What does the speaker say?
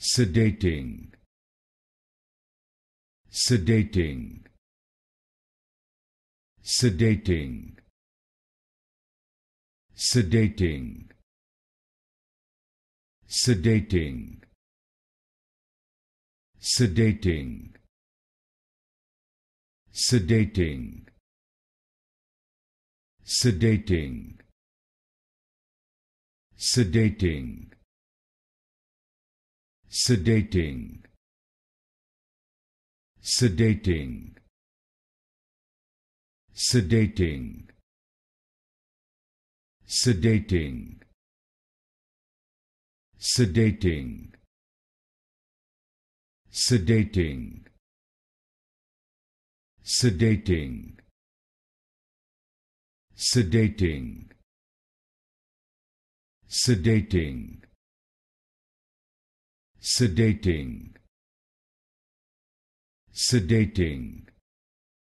sedating sedating sedating sedating sedating sedating sedating sedating sedating sedating sedating sedating sedating sedating sedating sedating sedating sedating sedating sedating